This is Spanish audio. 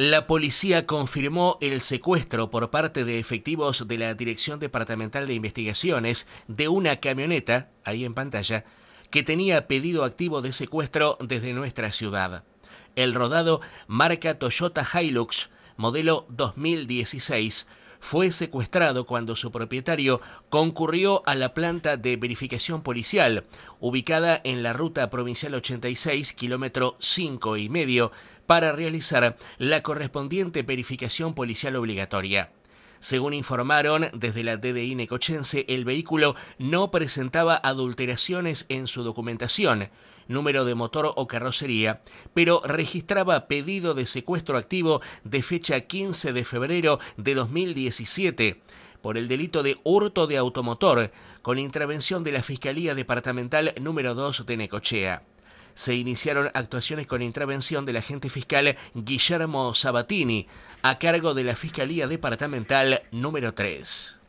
La policía confirmó el secuestro por parte de efectivos de la Dirección Departamental de Investigaciones de una camioneta, ahí en pantalla, que tenía pedido activo de secuestro desde nuestra ciudad. El rodado marca Toyota Hilux, modelo 2016, fue secuestrado cuando su propietario concurrió a la planta de verificación policial, ubicada en la ruta provincial 86, kilómetro 5 y medio, para realizar la correspondiente verificación policial obligatoria. Según informaron desde la DDI Necochense, el vehículo no presentaba adulteraciones en su documentación número de motor o carrocería, pero registraba pedido de secuestro activo de fecha 15 de febrero de 2017 por el delito de hurto de automotor, con intervención de la Fiscalía Departamental número 2 de Necochea. Se iniciaron actuaciones con intervención del agente fiscal Guillermo Sabatini, a cargo de la Fiscalía Departamental número 3.